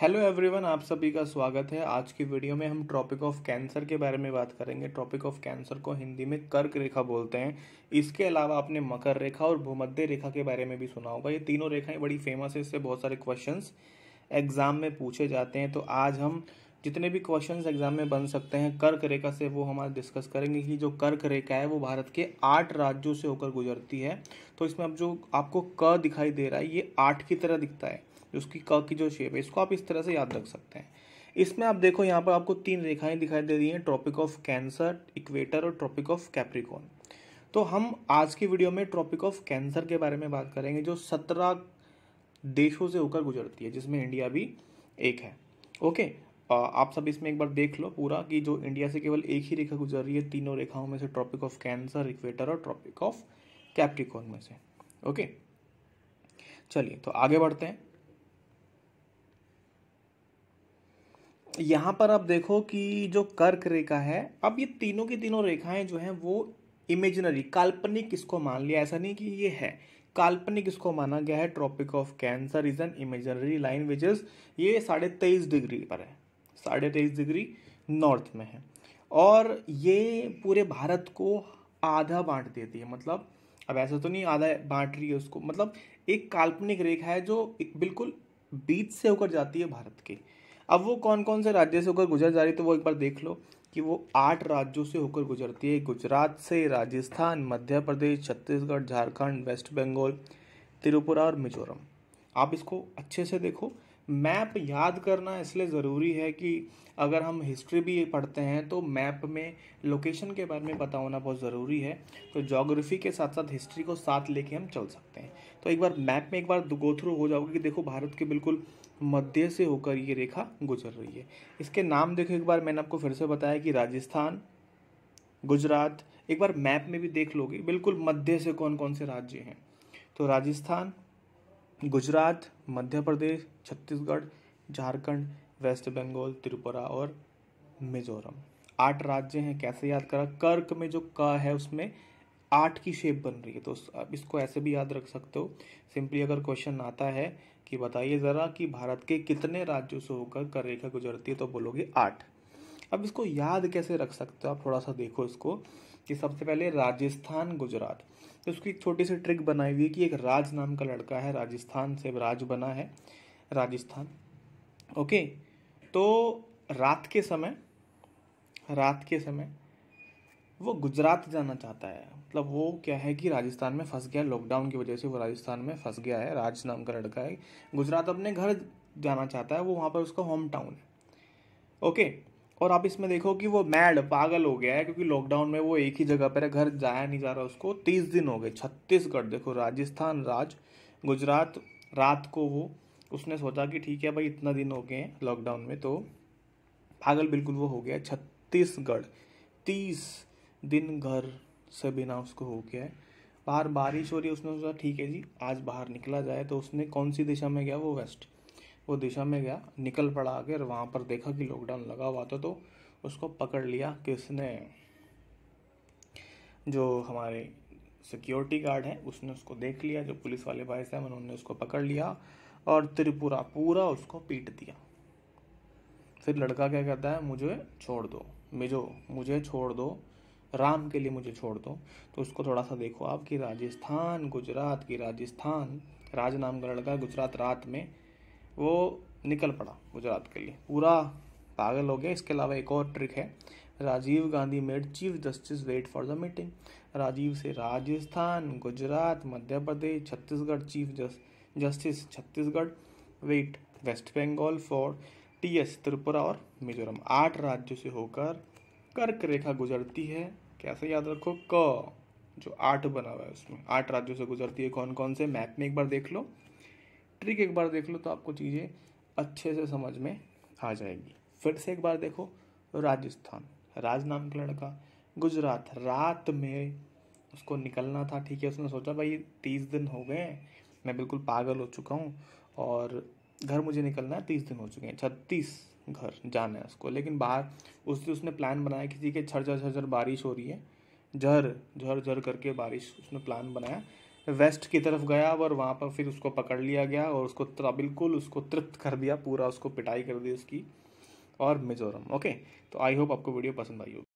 hello everyone आप सभी का स्वागत है आज की वीडियो में हम ट्रॉपिक ऑफ कैंसर के बारे में बात करेंगे ट्रॉपिक ऑफ कैंसर को हिंदी में कर्क रेखा बोलते हैं इसके अलावा आपने मकर रेखा और भूमध्य रेखा के बारे में भी सुना होगा ये तीनों रेखाएं बड़ी फेमस है इससे बहुत सारे क्वेश्चन एग्जाम में पूछे जाते हैं तो आज हम जितने भी क्वेश्चन एग्जाम में बन सकते हैं कर्क रेखा से वो हमारा डिस्कस करेंगे कि जो कर्क रेखा है वो भारत के आठ राज्यों से होकर गुजरती है तो इसमें अब जो आपको क दिखाई दे रहा है ये आठ की तरह दिखता है उसकी क की जो शेप है इसको आप इस तरह से याद रख सकते हैं इसमें आप देखो यहाँ पर आपको तीन रेखाएं दिखाई दे रही हैं ट्रॉपिक ऑफ कैंसर इक्वेटर और ट्रॉपिक ऑफ कैप्रिकॉन तो हम आज की वीडियो में ट्रॉपिक ऑफ कैंसर के बारे में बात करेंगे जो सत्रह देशों से होकर गुजरती है जिसमें इंडिया भी एक है ओके आप सब इसमें एक बार देख लो पूरा कि जो इंडिया से केवल एक ही रेखा गुजर रही है तीनों रेखाओं में से ट्रॉपिक ऑफ कैंसर इक्वेटर और ट्रॉपिक ऑफ कैप्टिकॉन में से ओके चलिए तो आगे बढ़ते हैं यहाँ पर आप देखो कि जो कर्क रेखा है अब ये तीनों की तीनों रेखाएं जो हैं वो इमेजिनरी काल्पनिक इसको मान लिया ऐसा नहीं कि ये है काल्पनिक इसको माना गया है Tropic of Cancer is an imaginary line which is ये साढ़े तेईस डिग्री पर है साढ़े तेईस डिग्री नॉर्थ में है और ये पूरे भारत को आधा बांट देती है मतलब अब ऐसा तो नहीं आधा बांट रही है उसको मतलब एक काल्पनिक रेखा है जो एक बिल्कुल बीच से होकर जाती है भारत के अब वो कौन कौन से राज्य से होकर गुजर जा रही तो वो एक बार देख लो कि वो आठ राज्यों से होकर गुजरती है गुजरात से राजस्थान मध्य प्रदेश छत्तीसगढ़ झारखंड वेस्ट बंगाल त्रिपुरा और मिजोरम आप इसको अच्छे से देखो मैप याद करना इसलिए ज़रूरी है कि अगर हम हिस्ट्री भी पढ़ते हैं तो मैप में लोकेशन के बारे में पता होना बहुत ज़रूरी है तो जोग्राफी के साथ साथ हिस्ट्री को साथ लेके हम चल सकते हैं तो एक बार मैप में एक बार गो थ्रू हो जाओगे कि देखो भारत के बिल्कुल मध्य से होकर ये रेखा गुजर रही है इसके नाम देखो एक बार मैंने आपको फिर से बताया कि राजस्थान गुजरात एक बार मैप में भी देख लोगे बिल्कुल मध्य से कौन कौन से राज्य हैं तो राजस्थान गुजरात मध्य प्रदेश छत्तीसगढ़ झारखंड वेस्ट बंगाल त्रिपुरा और मिजोरम आठ राज्य हैं कैसे याद करा कर्क में जो क है उसमें आठ की शेप बन रही है तो आप इसको ऐसे भी याद रख सकते हो सिंपली अगर क्वेश्चन आता है कि बताइए ज़रा कि भारत के कितने राज्यों से होकर कर रेखा गुजरती है तो बोलोगे आठ अब इसको याद कैसे रख सकते हो आप थोड़ा सा देखो इसको कि सबसे पहले राजस्थान गुजरात तो उसकी एक छोटी सी ट्रिक बनाई हुई है कि एक राज नाम का लड़का है राजस्थान से राज बना है राजस्थान ओके तो रात के समय रात के समय वो गुजरात जाना चाहता है मतलब वो क्या है कि राजस्थान में फंस गया लॉकडाउन की वजह से वो राजस्थान में फंस गया है राज नाम का लड़का है गुजरात अपने घर जाना चाहता है वो वहाँ पर उसका होम टाउन है ओके और आप इसमें देखो कि वो मैड पागल हो गया है क्योंकि लॉकडाउन में वो एक ही जगह पर है घर जाया नहीं जा रहा उसको तीस दिन हो गए छत्तीसगढ़ देखो राजस्थान राज गुजरात रात को वो उसने सोचा कि ठीक है भाई इतना दिन हो गए हैं लॉकडाउन में तो पागल बिल्कुल वो हो गया है छत्तीसगढ़ तीस दिन घर से बिना उसको हो गया है बाहर बारिश हो रही है उसने सोचा ठीक है जी आज बाहर निकला जाए तो उसने कौन सी दिशा में गया वो वेस्ट वो दिशा में गया निकल पड़ा आगे और वहाँ पर देखा कि लॉकडाउन लगा हुआ था तो उसको पकड़ लिया किसने जो हमारे सिक्योरिटी गार्ड है उसने उसको देख लिया जो पुलिस वाले भाई साहब उन्होंने उसको पकड़ लिया और त्रिपुरा पूरा उसको पीट दिया फिर लड़का क्या कहता है मुझे छोड़ दो मिजो मुझे छोड़ दो राम के लिए मुझे छोड़ दो तो उसको थोड़ा सा देखो आपकी राजस्थान गुजरात की राजस्थान राज नाम का लड़का गुजरात रात में वो निकल पड़ा गुजरात के लिए पूरा पागल हो गया इसके अलावा एक और ट्रिक है Rajiv Gandhi made chief justice wait for the meeting Rajiv से Rajasthan Gujarat Madhya Pradesh Chhattisgarh chief justice Chhattisgarh wait West Bengal for T S Tripura और मिजोरम आठ राज्यों से होकर कर्क रेखा गुजरती है कैसे याद रखो क जो आठ बना हुआ है उसमें आठ राज्यों से गुजरती है कौन कौन से मैप में एक बार देख लो ट्रिक एक बार देख लो तो आपको चीज़ें अच्छे से समझ में आ जाएगी फिर से एक बार देखो राजस्थान राज नाम का लड़का गुजरात रात में उसको निकलना था ठीक है उसने सोचा भाई तीस दिन हो गए हैं मैं बिल्कुल पागल हो चुका हूँ और घर मुझे निकलना है तीस दिन हो चुके हैं छत्तीस घर जाना है उसको लेकिन बाहर उस दिन उसने प्लान बनाया किसी के झर झर बारिश हो रही है झर झर झर करके बारिश उसने प्लान बनाया वेस्ट की तरफ गया और वहाँ पर फिर उसको पकड़ लिया गया और उसको बिल्कुल उसको तृप्त कर दिया पूरा उसको पिटाई कर दी उसकी और मिज़ोरम ओके तो आई होप आपको वीडियो पसंद आई होगी